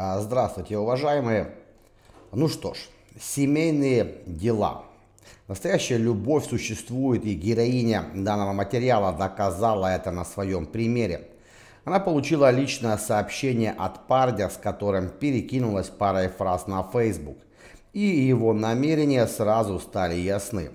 А, здравствуйте, уважаемые. Ну что ж, семейные дела. Настоящая любовь существует, и героиня данного материала доказала это на своем примере. Она получила личное сообщение от парня, с которым перекинулась парой фраз на Facebook. И его намерения сразу стали ясны.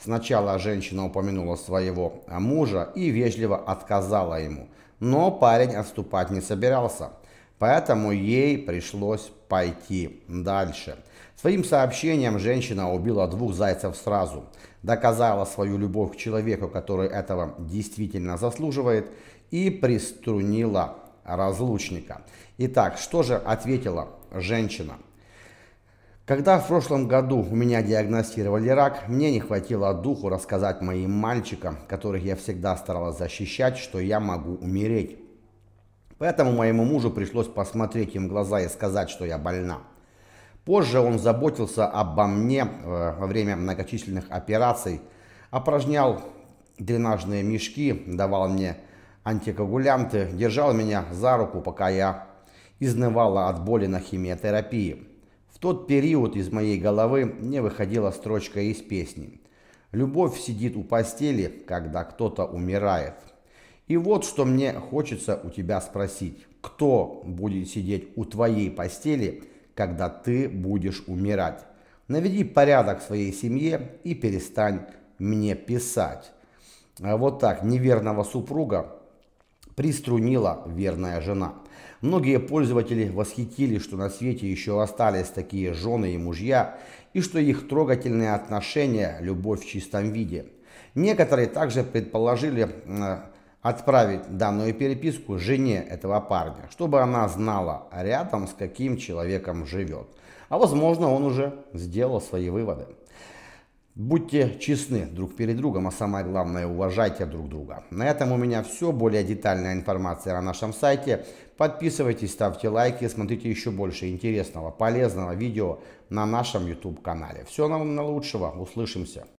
Сначала женщина упомянула своего мужа и вежливо отказала ему. Но парень отступать не собирался – Поэтому ей пришлось пойти дальше. Своим сообщением женщина убила двух зайцев сразу. Доказала свою любовь к человеку, который этого действительно заслуживает, и приструнила разлучника. Итак, что же ответила женщина? Когда в прошлом году у меня диагностировали рак, мне не хватило духу рассказать моим мальчикам, которых я всегда старалась защищать, что я могу умереть. Поэтому моему мужу пришлось посмотреть им в глаза и сказать, что я больна. Позже он заботился обо мне э, во время многочисленных операций, опражнял дренажные мешки, давал мне антикоагулянты, держал меня за руку, пока я изнывала от боли на химиотерапии. В тот период из моей головы не выходила строчка из песни. Любовь сидит у постели, когда кто-то умирает. И вот что мне хочется у тебя спросить. Кто будет сидеть у твоей постели, когда ты будешь умирать? Наведи порядок в своей семье и перестань мне писать. А вот так неверного супруга приструнила верная жена. Многие пользователи восхитились, что на свете еще остались такие жены и мужья, и что их трогательные отношения – любовь в чистом виде. Некоторые также предположили, э, отправить данную переписку жене этого парня, чтобы она знала рядом с каким человеком живет. А возможно, он уже сделал свои выводы. Будьте честны друг перед другом, а самое главное, уважайте друг друга. На этом у меня все. Более детальная информация на нашем сайте. Подписывайтесь, ставьте лайки, смотрите еще больше интересного, полезного видео на нашем YouTube-канале. Всего нам лучшего, услышимся.